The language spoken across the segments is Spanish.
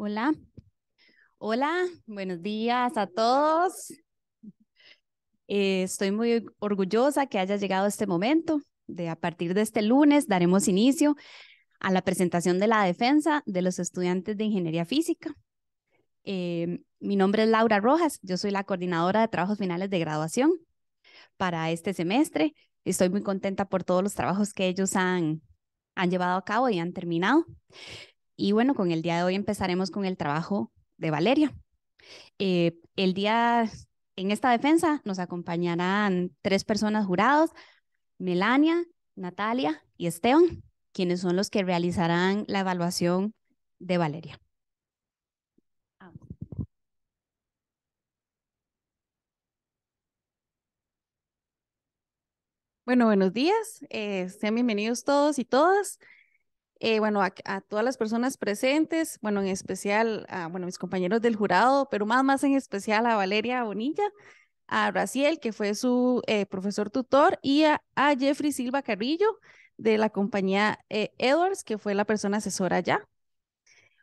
Hola. Hola, buenos días a todos. Eh, estoy muy orgullosa que haya llegado este momento. De a partir de este lunes daremos inicio a la presentación de la defensa de los estudiantes de ingeniería física. Eh, mi nombre es Laura Rojas, yo soy la coordinadora de trabajos finales de graduación para este semestre. Estoy muy contenta por todos los trabajos que ellos han, han llevado a cabo y han terminado. Y bueno, con el día de hoy empezaremos con el trabajo de Valeria. Eh, el día en esta defensa nos acompañarán tres personas jurados, Melania, Natalia y Esteban, quienes son los que realizarán la evaluación de Valeria. Ah. Bueno, buenos días. Eh, sean bienvenidos todos y todas. Eh, bueno, a, todas las personas presentes, bueno, en especial a bueno, mis compañeros del jurado, pero más, más en especial a Valeria Bonilla, a Raciel, que fue su eh, profesor tutor, y a, Jeffrey Silva Carrillo de la compañía eh, Edwards, que fue la persona asesora ya.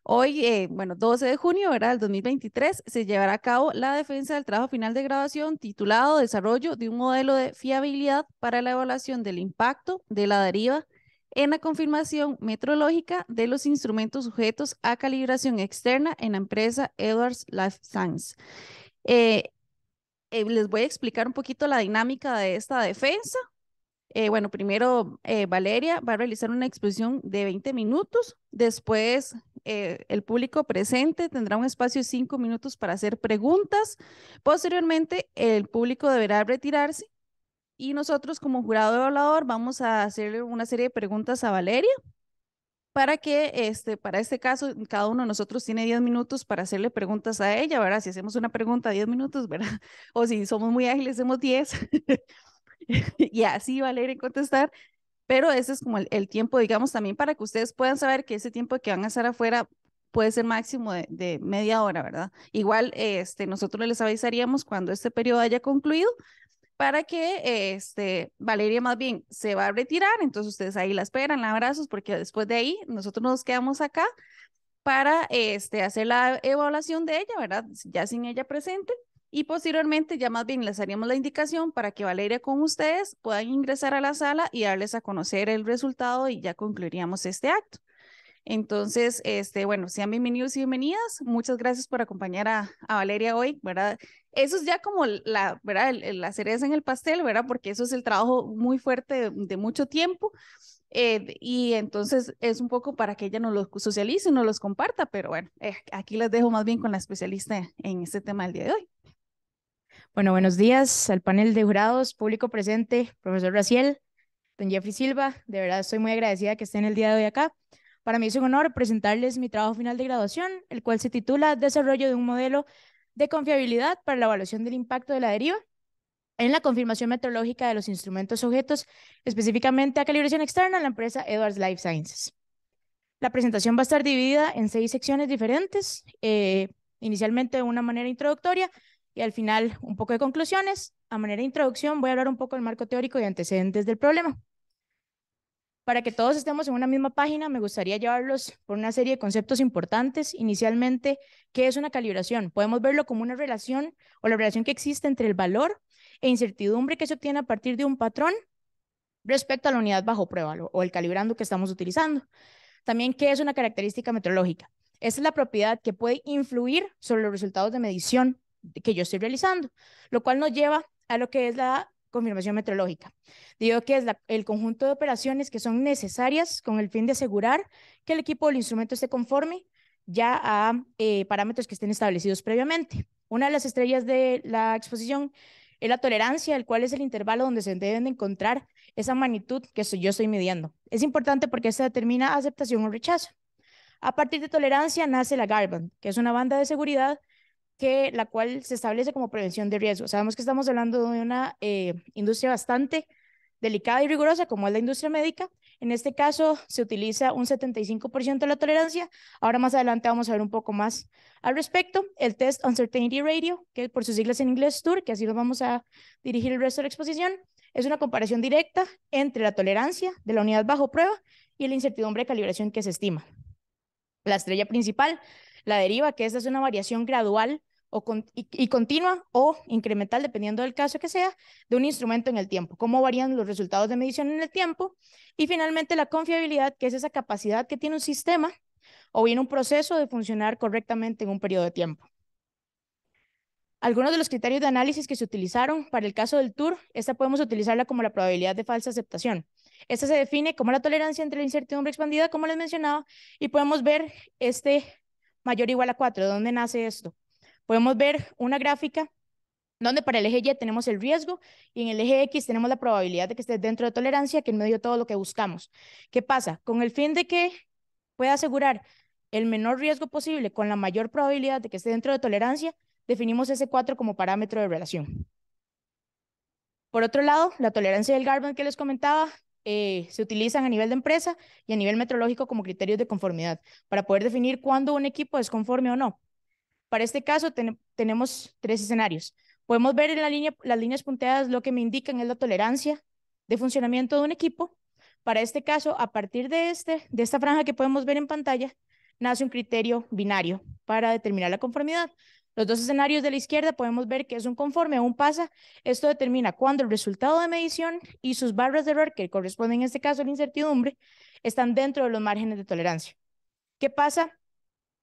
Hoy, bueno, 12 de junio del 2023, se llevará a cabo la defensa del trabajo final de graduación titulado Desarrollo de un modelo de fiabilidad para la evaluación del impacto de la deriva en la confirmación metrológica de los instrumentos sujetos a calibración externa en la empresa Edwards Life Science. Eh, eh, les voy a explicar un poquito la dinámica de esta defensa. Eh, bueno, primero Valeria va a realizar una exposición de 20 minutos, después el público presente tendrá un espacio de 5 minutos para hacer preguntas. Posteriormente, el público deberá retirarse y nosotros como jurado evaluador vamos a hacerle una serie de preguntas a Valeria para que, este, para este caso, cada uno de nosotros tiene 10 minutos para hacerle preguntas a ella, ¿verdad? Si hacemos una pregunta, 10 minutos, ¿verdad? O si somos muy ágiles, hacemos 10. y así Valeria contestar. Pero ese es como el, tiempo, digamos, también para que ustedes puedan saber que ese tiempo que van a estar afuera puede ser máximo de, de media hora, ¿verdad? Igual, este, nosotros les avisaríamos cuando este periodo haya concluido para que este, Valeria más bien se va a retirar, entonces ustedes ahí la esperan, la abrazos, porque después de ahí nosotros nos quedamos acá para este, hacer la evaluación de ella, ¿verdad? Ya sin ella presente. Y posteriormente ya más bien les haríamos la indicación para que Valeria con ustedes puedan ingresar a la sala y darles a conocer el resultado y ya concluiríamos este acto. Entonces, este, bueno, sean bienvenidos y bienvenidas. Muchas gracias por acompañar a, a Valeria hoy, ¿verdad? eso es ya como la, ¿verdad? la cereza en el pastel, ¿verdad? Porque eso es el trabajo muy fuerte de, mucho tiempo. Eh, y entonces es un poco para que ella nos los socialice, nos los comparta, pero bueno, eh, aquí les dejo más bien con la especialista en este tema del día de hoy. Bueno, buenos días al panel de jurados, público presente, profesor Raciel, don Jeffrey Silva, de verdad estoy muy agradecida que estén el día de hoy acá. Para mí es un honor presentarles mi trabajo final de graduación, el cual se titula Desarrollo de un modelo de confiabilidad para la evaluación del impacto de la deriva en la confirmación meteorológica de los instrumentos sujetos específicamente a calibración externa en la empresa Edwards Life Sciences. La presentación va a estar dividida en seis secciones diferentes, eh, inicialmente de una manera introductoria y al final un poco de conclusiones. A manera de introducción voy a hablar un poco del marco teórico y antecedentes del problema. Para que todos estemos en una misma página, me gustaría llevarlos por una serie de conceptos importantes. Inicialmente, ¿qué es una calibración? Podemos verlo como una relación o la relación que existe entre el valor e incertidumbre que se obtiene a partir de un patrón respecto a la unidad bajo prueba o el calibrando que estamos utilizando. También, ¿qué es una característica meteorológica? Esa es la propiedad que puede influir sobre los resultados de medición que yo estoy realizando, lo cual nos lleva a lo que es la confirmación metrológica. Digo que es el conjunto de operaciones que son necesarias con el fin de asegurar que el equipo o el instrumento esté conforme ya a eh, parámetros que estén establecidos previamente. Una de las estrellas de la exposición es la tolerancia, el cual es el intervalo donde se deben de encontrar esa magnitud que yo estoy midiendo. Es importante porque se determina aceptación o rechazo. A partir de tolerancia nace la Garban, que es una banda de seguridad que la cual se establece como prevención de riesgo. Sabemos que estamos hablando de una eh, industria bastante delicada y rigurosa como es la industria médica. En este caso se utiliza un 75% de la tolerancia. Ahora más adelante vamos a ver un poco más al respecto. El test Uncertainty Radio, que por sus siglas en inglés TUR, que así lo vamos a dirigir el resto de la exposición, es una comparación directa entre la tolerancia de la unidad bajo prueba y la incertidumbre de calibración que se estima. La estrella principal la deriva, que esta es una variación gradual y, continua o incremental, dependiendo del caso que sea, de un instrumento en el tiempo, cómo varían los resultados de medición en el tiempo. Y finalmente, la confiabilidad, que es esa capacidad que tiene un sistema o bien un proceso de funcionar correctamente en un periodo de tiempo. Algunos de los criterios de análisis que se utilizaron para el caso del tour esta podemos utilizarla como la probabilidad de falsa aceptación. Esta se define como la tolerancia entre la incertidumbre expandida, como les mencionaba, y podemos ver este mayor o igual a 4. ¿Dónde nace esto? Podemos ver una gráfica donde para el eje Y tenemos el riesgo y en el eje X tenemos la probabilidad de que esté dentro de tolerancia, que en medio de todo lo que buscamos. ¿Qué pasa? Con el fin de que pueda asegurar el menor riesgo posible con la mayor probabilidad de que esté dentro de tolerancia, definimos ese 4 como parámetro de relación. Por otro lado, la tolerancia del Garban que les comentaba eh, se utilizan a nivel de empresa y a nivel metrológico como criterios de conformidad para poder definir cuándo un equipo es conforme o no. Para este caso tenemos tres escenarios. Podemos ver en las líneas punteadas lo que me indican es la tolerancia de funcionamiento de un equipo. Para este caso, a partir de, este, de esta franja que podemos ver en pantalla, nace un criterio binario para determinar la conformidad. Los dos escenarios de la izquierda podemos ver que es un conforme o un pasa. Esto determina cuando el resultado de medición y sus barras de error, que corresponden en este caso a la incertidumbre, están dentro de los márgenes de tolerancia. ¿Qué pasa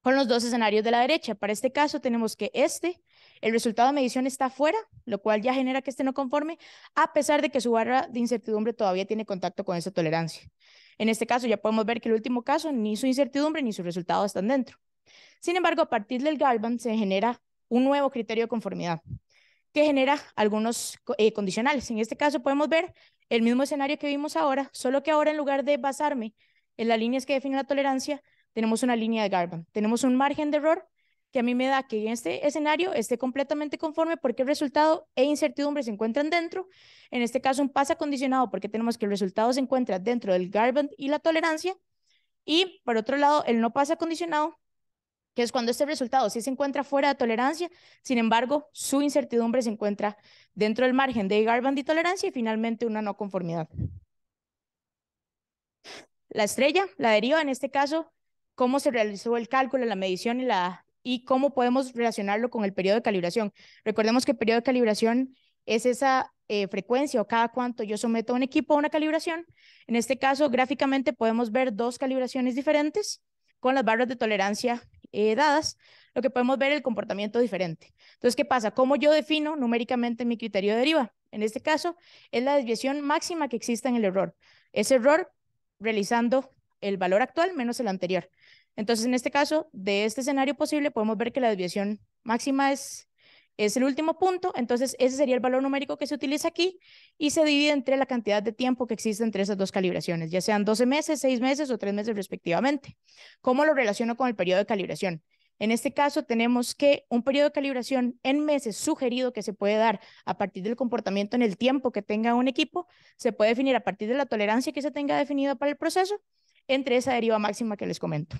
con los dos escenarios de la derecha? Para este caso tenemos que este, el resultado de medición está fuera, lo cual ya genera que este no conforme, a pesar de que su barra de incertidumbre todavía tiene contacto con esa tolerancia. En este caso ya podemos ver que el último caso, ni su incertidumbre ni su resultado están dentro. Sin embargo, a partir del garban se genera un nuevo criterio de conformidad que genera algunos eh, condicionales. En este caso podemos ver el mismo escenario que vimos ahora, solo que ahora en lugar de basarme en las líneas que definen la tolerancia, tenemos una línea de garban, Tenemos un margen de error que a mí me da que en este escenario esté completamente conforme porque el resultado e incertidumbre se encuentran dentro. En este caso, un pasa acondicionado porque tenemos que el resultado se encuentra dentro del garban y la tolerancia. Y por otro lado, el no pasa acondicionado que es cuando este resultado sí se encuentra fuera de tolerancia, sin embargo, su incertidumbre se encuentra dentro del margen de Garband y tolerancia y finalmente una no conformidad. La estrella, la deriva, en este caso, cómo se realizó el cálculo, la medición y, la, y cómo podemos relacionarlo con el periodo de calibración. Recordemos que el periodo de calibración es esa eh, frecuencia o cada cuánto yo someto a un equipo a una calibración. En este caso, gráficamente podemos ver dos calibraciones diferentes con las barras de tolerancia eh, dadas, lo que podemos ver es el comportamiento diferente. Entonces, ¿qué pasa? ¿Cómo yo defino numéricamente mi criterio de deriva? En este caso, es la desviación máxima que exista en el error. Ese error realizando el valor actual menos el anterior. Entonces, en este caso, de este escenario posible, podemos ver que la desviación máxima es es el último punto, entonces ese sería el valor numérico que se utiliza aquí y se divide entre la cantidad de tiempo que existe entre esas dos calibraciones, ya sean 12 meses, 6 meses o 3 meses respectivamente. ¿Cómo lo relaciono con el periodo de calibración? En este caso tenemos que un periodo de calibración en meses sugerido que se puede dar a partir del comportamiento en el tiempo que tenga un equipo, se puede definir a partir de la tolerancia que se tenga definida para el proceso entre esa deriva máxima que les comento.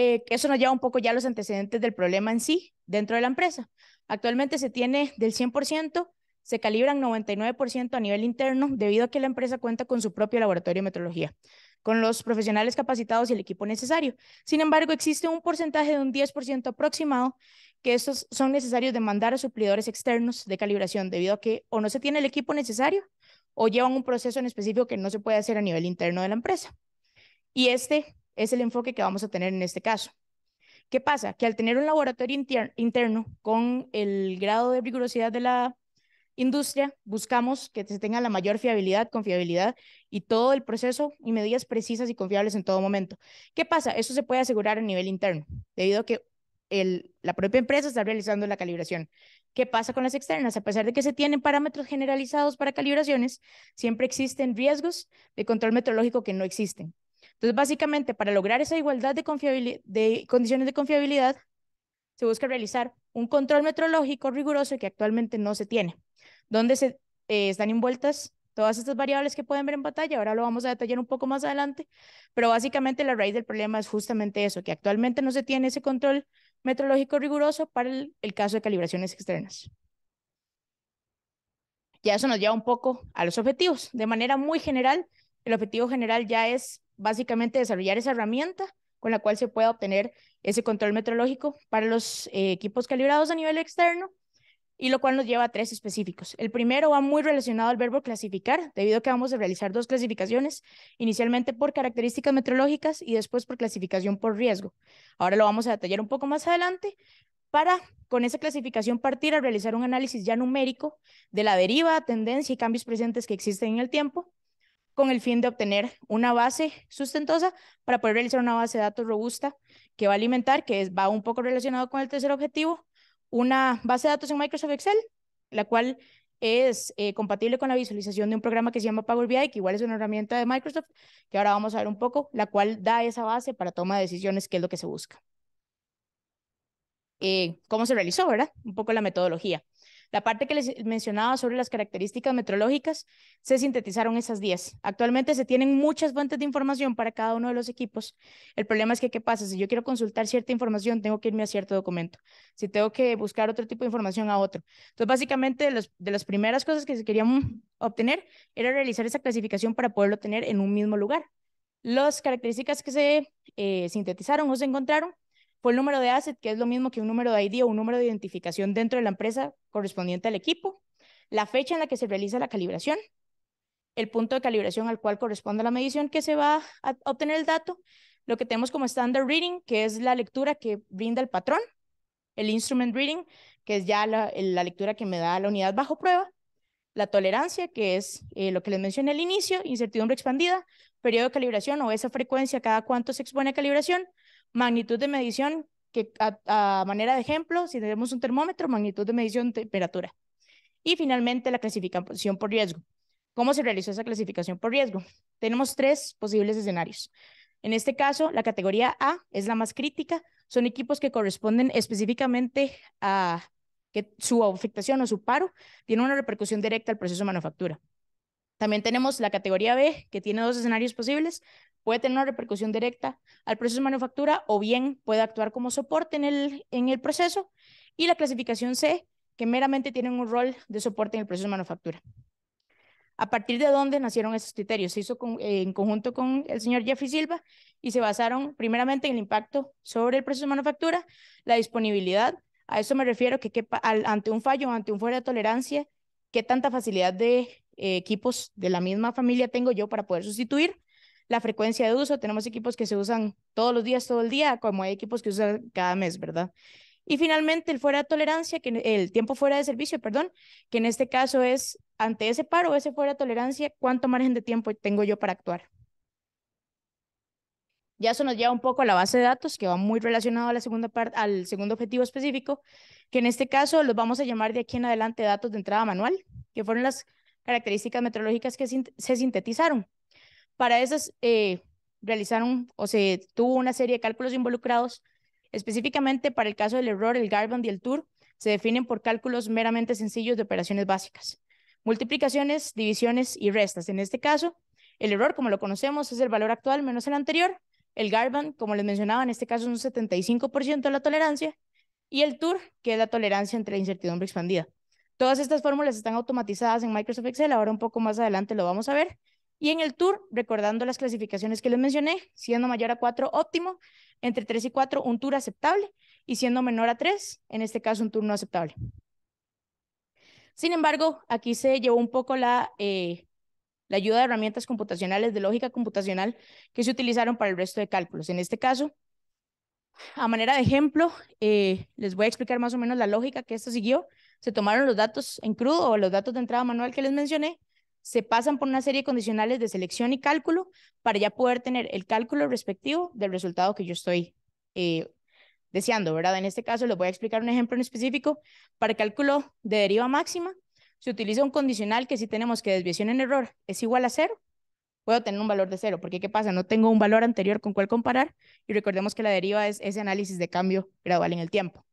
Eh, eso nos lleva un poco ya los antecedentes del problema en sí dentro de la empresa. Actualmente se tiene del 100%, se calibran 99% a nivel interno debido a que la empresa cuenta con su propio laboratorio de metrología, con los profesionales capacitados y el equipo necesario. Sin embargo, existe un porcentaje de un 10% aproximado que estos son necesarios de mandar a suplidores externos de calibración debido a que o no se tiene el equipo necesario o llevan un proceso en específico que no se puede hacer a nivel interno de la empresa. Y este es el enfoque que vamos a tener en este caso. ¿Qué pasa? Que al tener un laboratorio interno con el grado de rigurosidad de la industria, buscamos que se tenga la mayor fiabilidad, confiabilidad y todo el proceso y medidas precisas y confiables en todo momento. ¿Qué pasa? Eso se puede asegurar a nivel interno, debido a que la propia empresa está realizando la calibración. ¿Qué pasa con las externas? A pesar de que se tienen parámetros generalizados para calibraciones, siempre existen riesgos de control meteorológico que no existen. Entonces, básicamente, para lograr esa igualdad de, condiciones de confiabilidad, se busca realizar un control metrológico riguroso que actualmente no se tiene, donde se eh, están envueltas todas estas variables que pueden ver en pantalla, ahora lo vamos a detallar un poco más adelante, pero básicamente la raíz del problema es justamente eso, que actualmente no se tiene ese control metrológico riguroso para el, el caso de calibraciones externas. Ya eso nos lleva un poco a los objetivos. De manera muy general, el objetivo general ya es básicamente desarrollar esa herramienta con la cual se pueda obtener ese control metrológico para los eh, equipos calibrados a nivel externo, y lo cual nos lleva a tres específicos. El primero va muy relacionado al verbo clasificar, debido a que vamos a realizar dos clasificaciones, inicialmente por características metrológicas y después por clasificación por riesgo. Ahora lo vamos a detallar un poco más adelante para con esa clasificación partir a realizar un análisis ya numérico de la deriva, tendencia y cambios presentes que existen en el tiempo con el fin de obtener una base sustentosa para poder realizar una base de datos robusta que va a alimentar, que es, va un poco relacionado con el tercer objetivo, una base de datos en Microsoft Excel, la cual es eh, compatible con la visualización de un programa que se llama Power BI, que igual es una herramienta de Microsoft, que ahora vamos a ver un poco, la cual da esa base para toma de decisiones, que es lo que se busca. Eh, ¿Cómo se realizó, verdad? Un poco la metodología. La parte que les mencionaba sobre las características metrológicas, se sintetizaron esas 10. Actualmente se tienen muchas fuentes de información para cada uno de los equipos. El problema es que, ¿qué pasa? Si yo quiero consultar cierta información, tengo que irme a cierto documento. Si tengo que buscar otro tipo de información a otro. Entonces, básicamente, de, las primeras cosas que se querían obtener era realizar esa clasificación para poderlo tener en un mismo lugar. Las características que se eh, sintetizaron o se encontraron por el número de asset, que es lo mismo que un número de ID o un número de identificación dentro de la empresa correspondiente al equipo, la fecha en la que se realiza la calibración, el punto de calibración al cual corresponde la medición que se va a obtener el dato, lo que tenemos como standard reading, que es la lectura que brinda el patrón, el instrument reading, que es ya la, lectura que me da la unidad bajo prueba, la tolerancia, que es eh, lo que les mencioné al inicio, incertidumbre expandida, periodo de calibración o esa frecuencia cada cuánto se expone a calibración, magnitud de medición, que a, manera de ejemplo, si tenemos un termómetro, magnitud de medición, temperatura. Y finalmente, la clasificación por riesgo. ¿Cómo se realiza esa clasificación por riesgo? Tenemos tres posibles escenarios. En este caso, la categoría A es la más crítica. Son equipos que corresponden específicamente a que su afectación o su paro tiene una repercusión directa al proceso de manufactura. También tenemos la categoría B, que tiene dos escenarios posibles. Puede tener una repercusión directa al proceso de manufactura o bien puede actuar como soporte en el, en el proceso. Y la clasificación C, que meramente tiene un rol de soporte en el proceso de manufactura. A partir de dónde nacieron esos criterios, se hizo en conjunto con el señor Jeffrey Silva y se basaron primeramente en el impacto sobre el proceso de manufactura, la disponibilidad. A eso me refiero que, ante un fallo, ante un fuera de tolerancia, qué tanta facilidad de eh, equipos de la misma familia tengo yo para poder sustituir. La frecuencia de uso, tenemos equipos que se usan todos los días, todo el día, como hay equipos que usan cada mes, ¿verdad? Y finalmente, el fuera de tolerancia, que e, el tiempo fuera de servicio, perdón, que en este caso es ante ese paro, ese fuera de tolerancia, ¿cuánto margen de tiempo tengo yo para actuar? Ya eso nos lleva un poco a la base de datos, que va muy relacionado a la segunda parte, al segundo objetivo específico, que en este caso los vamos a llamar de aquí en adelante datos de entrada manual, que fueron las características meteorológicas que se sintetizaron. Para esas eh, realizaron o se tuvo una serie de cálculos involucrados. Específicamente para el caso del error, el Garban y el TUR, se definen por cálculos meramente sencillos de operaciones básicas. Multiplicaciones, divisiones y restas. En este caso, el error, como lo conocemos, es el valor actual menos el anterior. El Garban, como les mencionaba, en este caso es un 75% de la tolerancia. Y el TUR, que es la tolerancia entre la incertidumbre expandida. Todas estas fórmulas están automatizadas en Microsoft Excel, ahora un poco más adelante lo vamos a ver. Y en el tour, recordando las clasificaciones que les mencioné, siendo mayor a 4, óptimo, entre 3 y 4, un tour aceptable, y siendo menor a 3, en este caso, un tour no aceptable. Sin embargo, aquí se llevó un poco eh, la, ayuda de herramientas computacionales, de lógica computacional, que se utilizaron para el resto de cálculos. En este caso, a manera de ejemplo, eh, les voy a explicar más o menos la lógica que esto siguió se tomaron los datos en crudo o los datos de entrada manual que les mencioné, se pasan por una serie de condicionales de selección y cálculo para ya poder tener el cálculo respectivo del resultado que yo estoy eh, deseando, ¿verdad? En este caso les voy a explicar un ejemplo en específico. Para cálculo de deriva máxima, se utiliza un condicional que si tenemos que desviación en error es igual a cero, puedo tener un valor de cero, porque ¿qué pasa? No tengo un valor anterior con cuál comparar y recordemos que la deriva es ese análisis de cambio gradual en el tiempo.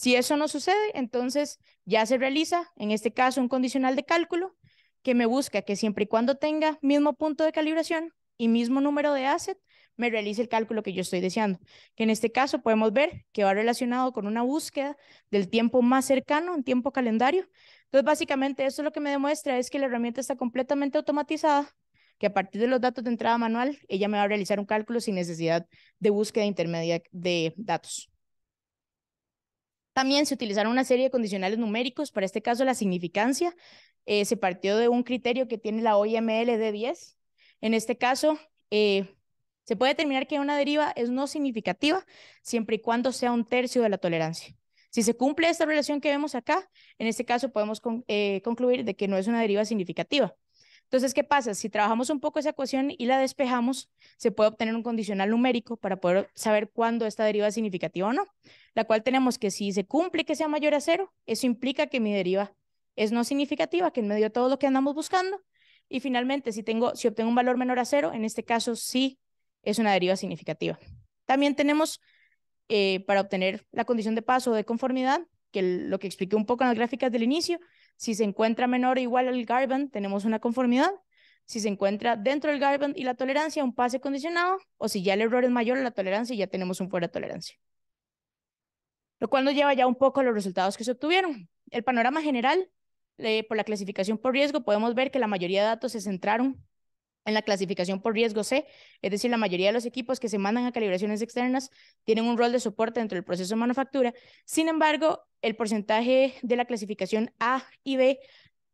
Si eso no sucede, entonces ya se realiza, en este caso, un condicional de cálculo que me busca que siempre y cuando tenga mismo punto de calibración y mismo número de asset, me realice el cálculo que yo estoy deseando. Que en este caso podemos ver que va relacionado con una búsqueda del tiempo más cercano, en tiempo calendario. Entonces, básicamente, eso lo que me demuestra es que la herramienta está completamente automatizada, que a partir de los datos de entrada manual, ella me va a realizar un cálculo sin necesidad de búsqueda intermedia de datos. También se utilizaron una serie de condicionales numéricos, para este caso la significancia. Eh, se partió de un criterio que tiene la OIML de 10. En este caso, eh, se puede determinar que una deriva es no significativa siempre y cuando sea un tercio de la tolerancia. Si se cumple esta relación que vemos acá, en este caso podemos eh, concluir de que no es una deriva significativa. Entonces, ¿qué pasa? Si trabajamos un poco esa ecuación y la despejamos, se puede obtener un condicional numérico para poder saber cuándo esta deriva es significativa o no, la cual tenemos que si se cumple que sea mayor a cero, eso implica que mi deriva es no significativa, que en medio de todo lo que andamos buscando, y finalmente, si, tengo, si obtengo un valor menor a cero, en este caso sí es una deriva significativa. También tenemos, eh, para obtener la condición de paso o de conformidad, que lo que expliqué un poco en las gráficas del inicio, si se encuentra menor o igual al garban tenemos una conformidad. Si se encuentra dentro del garban y la tolerancia, un pase condicionado. O si ya el error es mayor a la tolerancia, ya tenemos un fuera de tolerancia. Lo cual nos lleva ya un poco a los resultados que se obtuvieron. El panorama general, eh, por la clasificación por riesgo, podemos ver que la mayoría de datos se centraron en la clasificación por riesgo C, es decir, la mayoría de los equipos que se mandan a calibraciones externas tienen un rol de soporte dentro del proceso de manufactura. Sin embargo, el porcentaje de la clasificación A y B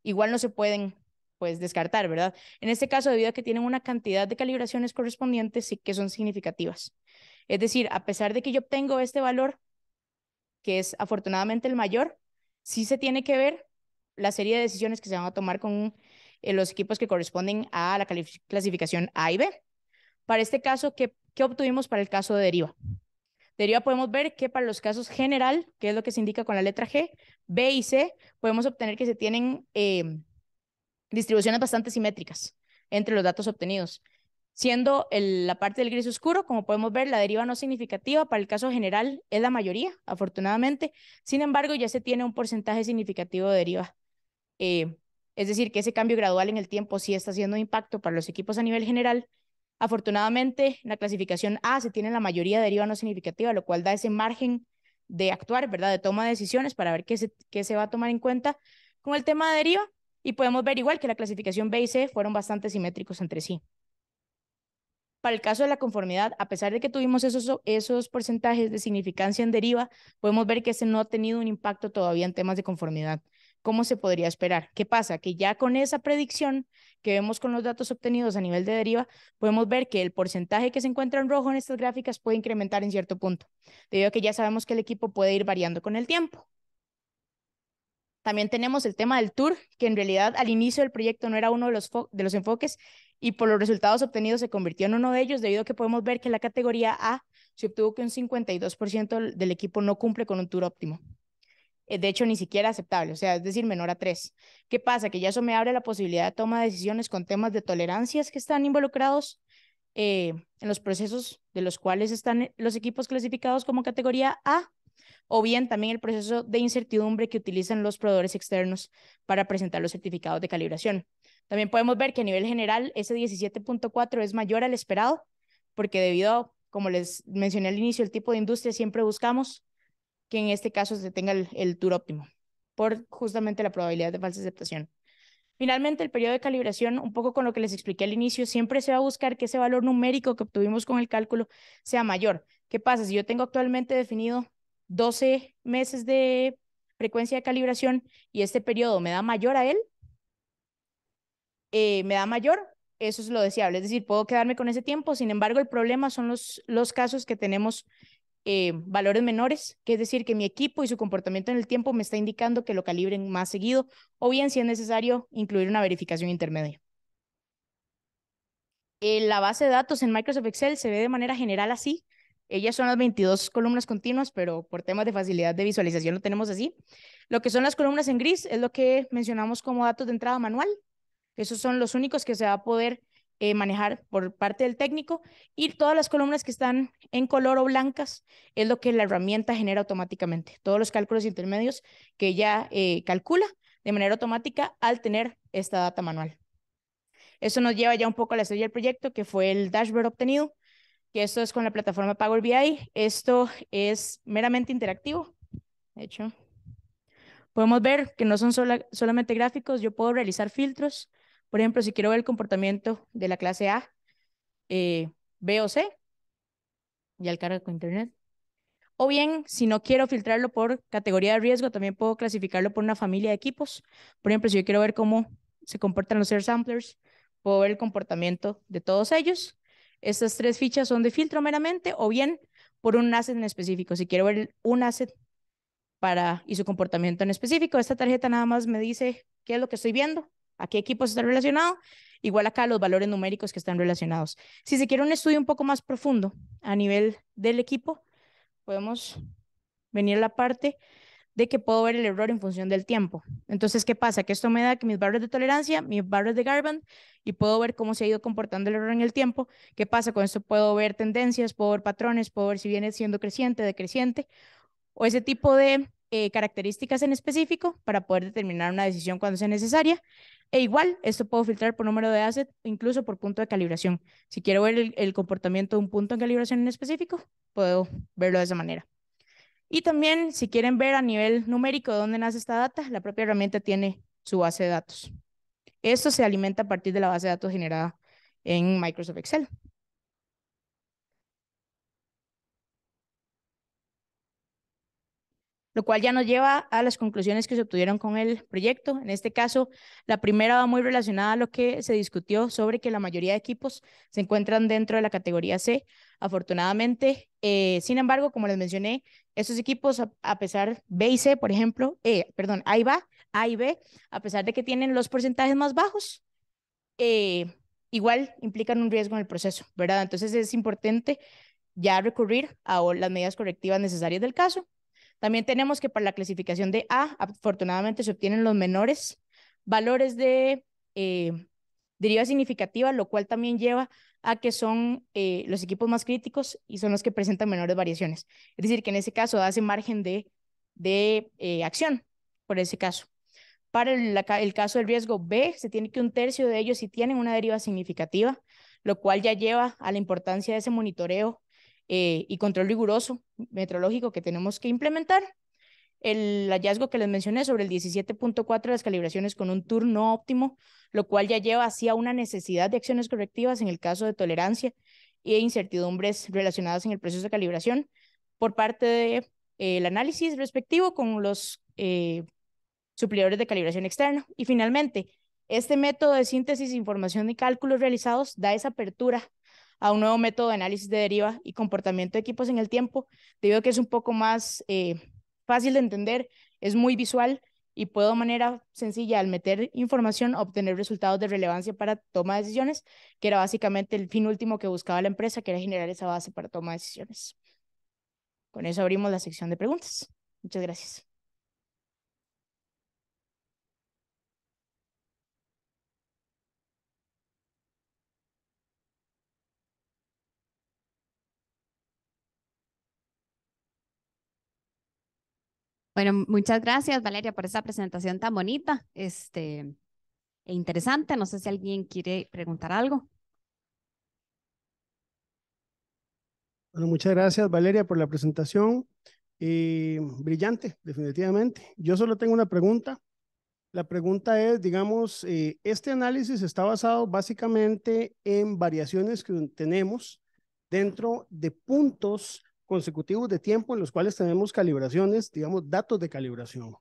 igual no se pueden pues descartar, ¿verdad? En este caso, debido a que tienen una cantidad de calibraciones correspondientes sí que son significativas. Es decir, a pesar de que yo obtengo este valor, que es afortunadamente el mayor, sí se tiene que ver la serie de decisiones que se van a tomar con un los equipos que corresponden a la clasificación A y B. Para este caso, ¿qué, obtuvimos para el caso de deriva? deriva podemos ver que para los casos general, que es lo que se indica con la letra G, B y C, podemos obtener que se tienen em, distribuciones bastante simétricas entre los datos obtenidos. Siendo la parte del gris oscuro, como podemos ver, la deriva no significativa para el caso general es la mayoría, afortunadamente. Sin embargo, ya se tiene un porcentaje significativo de deriva eh, es decir, que ese cambio gradual en el tiempo sí está haciendo impacto para los equipos a nivel general. Afortunadamente, en la clasificación A se tiene la mayoría de deriva no significativa, lo cual da ese margen de actuar, ¿verdad? De toma de decisiones para ver qué se, qué se va a tomar en cuenta con el tema de deriva. Y podemos ver igual que la clasificación B y C fueron bastante simétricos entre sí. Para el caso de la conformidad, a pesar de que tuvimos esos, esos porcentajes de significancia en deriva, podemos ver que ese no ha tenido un impacto todavía en temas de conformidad. ¿cómo se podría esperar? ¿Qué pasa? Que ya con esa predicción que vemos con los datos obtenidos a nivel de deriva, podemos ver que el porcentaje que se encuentra en rojo en estas gráficas puede incrementar en cierto punto, debido a que ya sabemos que el equipo puede ir variando con el tiempo. También tenemos el tema del tour, que en realidad al inicio del proyecto no era uno de los, de los enfoques y por los resultados obtenidos se convirtió en uno de ellos, debido a que podemos ver que la categoría A se obtuvo que un 52% del equipo no cumple con un tour óptimo. Eh, de hecho ni siquiera aceptable, o sea, es decir, menor a tres. ¿Qué pasa? Que ya eso me abre la posibilidad de toma de decisiones con temas de tolerancias que están involucrados eh, en los procesos de los cuales están eh, los equipos clasificados como categoría A, o bien también el proceso de incertidumbre que utilizan los proveedores externos para presentar los certificados de calibración. También podemos ver que a nivel general ese 17.4 es mayor al esperado, porque debido, como les mencioné al inicio, el tipo de industria siempre buscamos que en este caso se tenga el, tour óptimo, por justamente la probabilidad de falsa aceptación. Finalmente, el periodo de calibración, un poco con lo que les expliqué al inicio, siempre se va a buscar que ese valor numérico que obtuvimos con el cálculo sea mayor. ¿Qué pasa? Si yo tengo actualmente definido 12 meses de frecuencia de calibración y este periodo me da mayor a él, eh, me da mayor, eso es lo deseable. Es decir, puedo quedarme con ese tiempo. Sin embargo, el problema son los, los casos que tenemos eh, valores menores, que es decir, que mi equipo y su comportamiento en el tiempo me está indicando que lo calibren más seguido, o bien si es necesario incluir una verificación intermedia. Eh, la base de datos en Microsoft Excel se ve de manera general así. Ellas son las 22 columnas continuas, pero por temas de facilidad de visualización lo tenemos así. Lo que son las columnas en gris es lo que mencionamos como datos de entrada manual. Esos son los únicos que se va a poder eh, manejar por parte del técnico y todas las columnas que están en color o blancas es lo que la herramienta genera automáticamente. Todos los cálculos intermedios que ya eh, calcula de manera automática al tener esta data manual. Eso nos lleva ya un poco a la estrella del proyecto, que fue el dashboard obtenido, que esto es con la plataforma Power BI. Esto es meramente interactivo. De hecho, podemos ver que no son solamente gráficos, yo puedo realizar filtros, por ejemplo, si quiero ver el comportamiento de la clase A, eh, B o C, ya el cargo con internet. O bien, si no quiero filtrarlo por categoría de riesgo, también puedo clasificarlo por una familia de equipos. Por ejemplo, si yo quiero ver cómo se comportan los air samplers, puedo ver el comportamiento de todos ellos. Estas tres fichas son de filtro meramente, o bien por un asset en específico. Si quiero ver un asset para, y su comportamiento en específico, esta tarjeta nada más me dice qué es lo que estoy viendo a qué equipos está relacionado, igual acá los valores numéricos que están relacionados. Si se quiere un estudio un poco más profundo a nivel del equipo, podemos venir a la parte de que puedo ver el error en función del tiempo. Entonces, ¿qué pasa? Que esto me da que mis barras de tolerancia, mis barras de garban y puedo ver cómo se ha ido comportando el error en el tiempo. ¿Qué pasa? Con esto puedo ver tendencias, puedo ver patrones, puedo ver si viene siendo creciente, decreciente, o ese tipo de eh, características en específico para poder determinar una decisión cuando sea necesaria. E igual, esto puedo filtrar por número de asset, incluso por punto de calibración. Si quiero ver el, comportamiento de un punto en calibración en específico, puedo verlo de esa manera. Y también, si quieren ver a nivel numérico de dónde nace esta data, la propia herramienta tiene su base de datos. Esto se alimenta a partir de la base de datos generada en Microsoft Excel. lo cual ya nos lleva a las conclusiones que se obtuvieron con el proyecto. En este caso, la primera va muy relacionada a lo que se discutió sobre que la mayoría de equipos se encuentran dentro de la categoría C, afortunadamente. Eh, sin embargo, como les mencioné, esos equipos, a, pesar B y C, por ejemplo, eh, perdón, A y, B, a B, a pesar de que tienen los porcentajes más bajos, eh, igual implican un riesgo en el proceso, ¿verdad? Entonces es importante ya recurrir a las medidas correctivas necesarias del caso también tenemos que para la clasificación de A, afortunadamente se obtienen los menores valores de eh, deriva significativa, lo cual también lleva a que son eh, los equipos más críticos y son los que presentan menores variaciones. Es decir, que en ese caso hace margen de, de eh, acción, por ese caso. Para el, el, caso del riesgo B, se tiene que un tercio de ellos si tienen una deriva significativa, lo cual ya lleva a la importancia de ese monitoreo eh, y control riguroso metrológico que tenemos que implementar. El hallazgo que les mencioné sobre el 17.4 de las calibraciones con un turno óptimo, lo cual ya lleva hacia una necesidad de acciones correctivas en el caso de tolerancia e incertidumbres relacionadas en el proceso de calibración por parte del de, eh, análisis respectivo con los eh, de calibración externa. Y finalmente, este método de síntesis, información y cálculos realizados da esa apertura a un nuevo método de análisis de deriva y comportamiento de equipos en el tiempo, debido a que es un poco más eh, fácil de entender, es muy visual y puedo de manera sencilla, al meter información, obtener resultados de relevancia para toma de decisiones, que era básicamente el fin último que buscaba la empresa, que era generar esa base para toma de decisiones. Con eso abrimos la sección de preguntas. Muchas gracias. Bueno, muchas gracias Valeria por esa presentación tan bonita este, e interesante. No sé si alguien quiere preguntar algo. Bueno, muchas gracias Valeria por la presentación. Eh, brillante, definitivamente. Yo solo tengo una pregunta. La pregunta es, digamos, eh, este análisis está basado básicamente en variaciones que tenemos dentro de puntos consecutivos de tiempo en los cuales tenemos calibraciones, digamos, datos de calibración.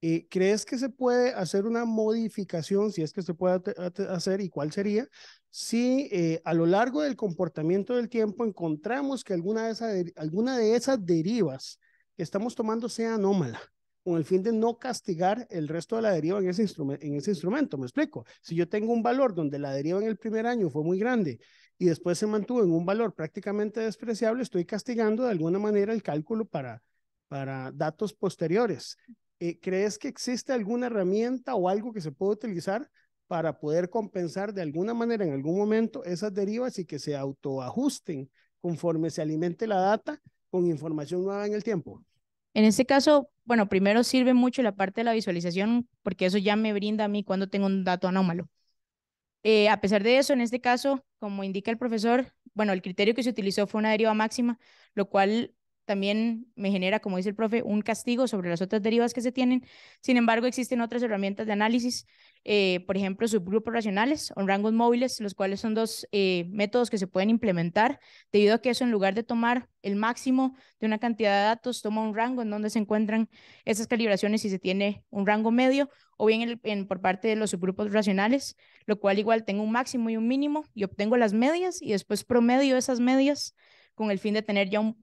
y eh, ¿Crees que se puede hacer una modificación, si es que se puede hacer, y cuál sería, si eh, a lo largo del comportamiento del tiempo encontramos que alguna de, alguna de esas derivas que estamos tomando sea anómala? con el fin de no castigar el resto de la deriva en ese, instrumento, en ese instrumento. ¿Me explico? Si yo tengo un valor donde la deriva en el primer año fue muy grande y después se mantuvo en un valor prácticamente despreciable, estoy castigando de alguna manera el cálculo para, para datos posteriores. Eh, ¿Crees que existe alguna herramienta o algo que se pueda utilizar para poder compensar de alguna manera en algún momento esas derivas y que se autoajusten conforme se alimente la data con información nueva en el tiempo? En este caso, bueno, primero sirve mucho la parte de la visualización porque eso ya me brinda a mí cuando tengo un dato anómalo. Eh, a pesar de eso, en este caso, como indica el profesor, bueno, el criterio que se utilizó fue una deriva máxima, lo cual también me genera, como dice el profe, un castigo sobre las otras derivas que se tienen. Sin embargo, existen otras herramientas de análisis, eh, por ejemplo, subgrupos racionales o rangos móviles, los cuales son dos eh, métodos que se pueden implementar, debido a que eso, en lugar de tomar el máximo de una cantidad de datos, toma un rango en donde se encuentran esas calibraciones y se tiene un rango medio, o bien por parte de los subgrupos racionales, lo cual igual tengo un máximo y un mínimo, y obtengo las medias, y después promedio esas medias con el fin de tener ya un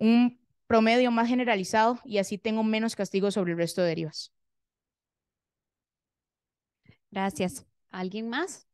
un promedio más generalizado y así tengo menos castigo sobre el resto de derivas. Gracias. ¿Alguien más?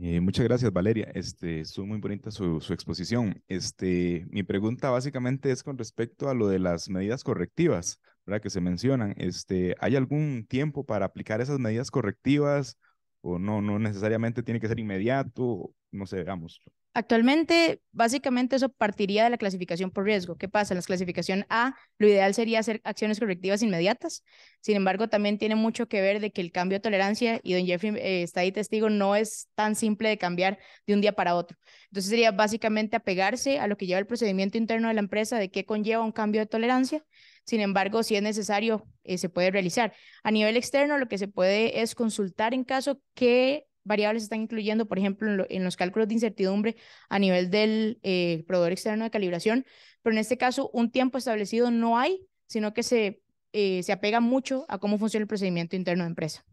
Eh, muchas gracias, Valeria. Este, estuvo muy bonita su, su, exposición. Este, mi pregunta básicamente es con respecto a lo de las medidas correctivas, ¿verdad? que se mencionan, este, ¿hay algún tiempo para aplicar esas medidas correctivas o no, no necesariamente tiene que ser inmediato? No sé, digamos. Actualmente, básicamente eso partiría de la clasificación por riesgo. ¿Qué pasa? En la clasificación A, lo ideal sería hacer acciones correctivas inmediatas. Sin embargo, también tiene mucho que ver de que el cambio de tolerancia, y don Jeffrey eh, está ahí testigo, no es tan simple de cambiar de un día para otro. Entonces sería básicamente apegarse a lo que lleva el procedimiento interno de la empresa, de qué conlleva un cambio de tolerancia sin embargo, si es necesario, eh, se puede realizar. A nivel externo, lo que se puede es consultar en caso qué variables están incluyendo, por ejemplo, en, los cálculos de incertidumbre a nivel del eh, proveedor externo de calibración, pero en este caso un tiempo establecido no hay, sino que se, eh, se apega mucho a cómo funciona el procedimiento interno de empresa.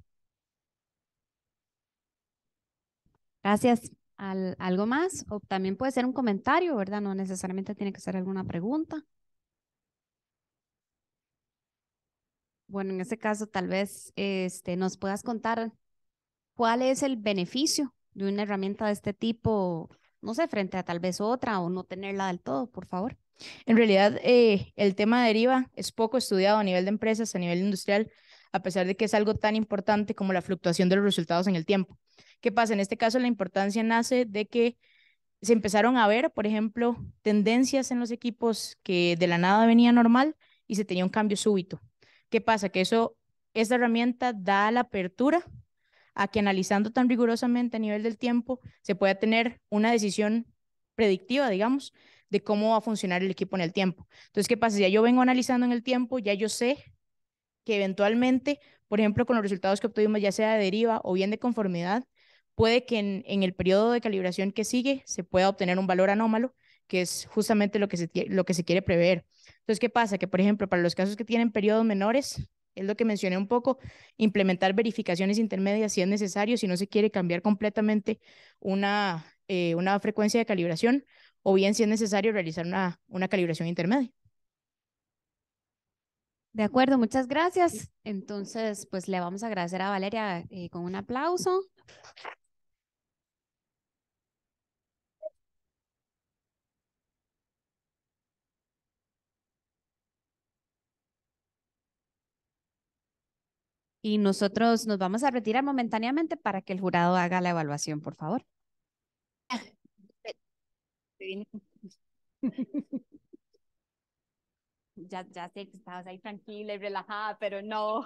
Gracias. ¿Al, ¿Algo más? O también puede ser un comentario, ¿verdad? No necesariamente tiene que ser alguna pregunta. Bueno, en este caso tal vez este, nos puedas contar cuál es el beneficio de una herramienta de este tipo, no sé, frente a tal vez otra o no tenerla del todo, por favor. En realidad, eh, el tema de deriva es poco estudiado a nivel de empresas, a nivel industrial, a pesar de que es algo tan importante como la fluctuación de los resultados en el tiempo. ¿Qué pasa? En este caso, la importancia nace de que se empezaron a ver, por ejemplo, tendencias en los equipos que de la nada venía normal y se tenía un cambio súbito. ¿Qué pasa? Que eso, esa herramienta da la apertura a que analizando tan rigurosamente a nivel del tiempo se pueda tener una decisión predictiva, digamos, de cómo va a funcionar el equipo en el tiempo. Entonces, ¿qué pasa? Si ya yo vengo analizando en el tiempo, ya yo sé que eventualmente, por ejemplo, con los resultados que obtuvimos, ya sea de deriva o bien de conformidad, puede que en, el periodo de calibración que sigue se pueda obtener un valor anómalo, que es justamente lo que se, lo que se quiere prever. Entonces, ¿qué pasa? Que, por ejemplo, para los casos que tienen periodos menores, es lo que mencioné un poco, implementar verificaciones intermedias si es necesario, si no se quiere cambiar completamente una, eh, una frecuencia de calibración, o bien si es necesario realizar una, una calibración intermedia. De acuerdo, muchas gracias. Entonces, pues le vamos a agradecer a Valeria eh, con un aplauso. Y nosotros nos vamos a retirar momentáneamente para que el jurado haga la evaluación, por favor. Ya, sé que estabas ahí tranquila y relajada, pero no.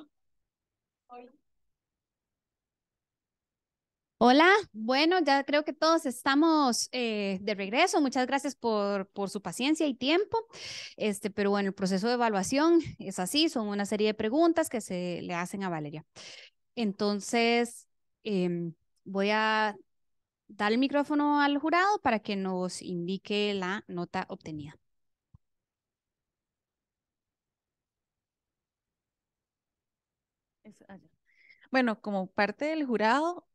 Hola, bueno, ya creo que todos estamos eh, de regreso. Muchas gracias por, su paciencia y tiempo. Este, pero bueno, el proceso de evaluación es así, son una serie de preguntas que se le hacen a Valeria. Entonces, em, voy a dar el micrófono al jurado para que nos indique la nota obtenida. Bueno, como parte del jurado,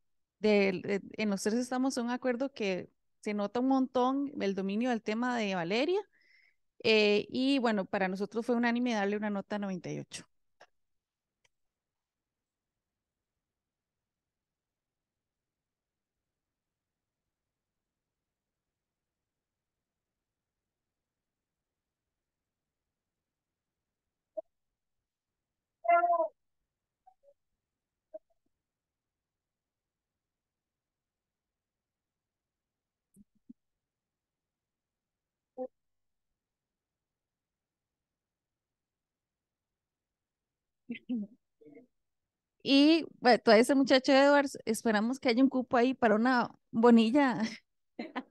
eh, en los tres estamos en un acuerdo que se nota un montón el dominio del tema de Valeria. Eh, y bueno, para nosotros fue unánime darle una nota 98. Y bueno, todo ese muchacho Edwards, esperamos que haya un cupo ahí para una bonilla.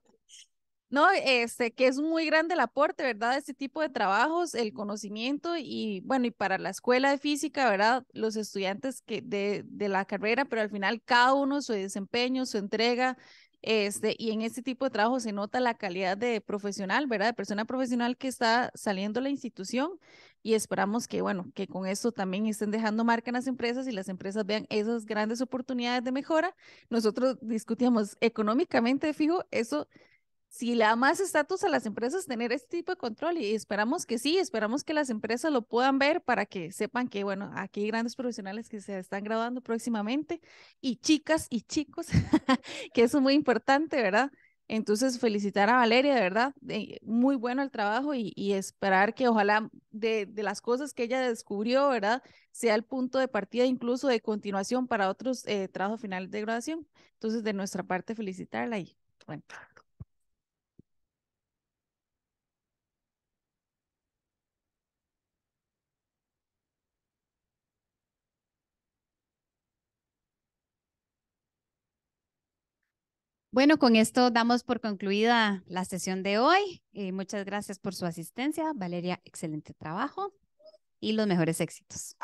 No, este, que es muy grande el aporte, ¿verdad? Este tipo de trabajos, el conocimiento y, bueno, y para la escuela de física, ¿verdad? Los estudiantes que de, de la carrera, pero al final cada uno su desempeño, su entrega, este, y en este tipo de trabajo se nota la calidad de profesional, ¿verdad? De persona profesional que está saliendo la institución y esperamos que, bueno, que con esto también estén dejando marca en las empresas y las empresas vean esas grandes oportunidades de mejora. Nosotros discutíamos económicamente, fijo, eso si le da más estatus a las empresas tener este tipo de control y esperamos que sí, esperamos que las empresas lo puedan ver para que sepan que, bueno, aquí hay grandes profesionales que se están graduando próximamente y chicas y chicos, que eso es muy importante, ¿verdad? Entonces, felicitar a Valeria, de verdad, eh, muy bueno el trabajo y, esperar que ojalá de, las cosas que ella descubrió, ¿verdad? Sea el punto de partida incluso de continuación para otros eh, trabajos finales de graduación. Entonces, de nuestra parte, felicitarla y bueno, Bueno, con esto damos por concluida la sesión de hoy. Eh, muchas gracias por su asistencia. Valeria, excelente trabajo y los mejores éxitos.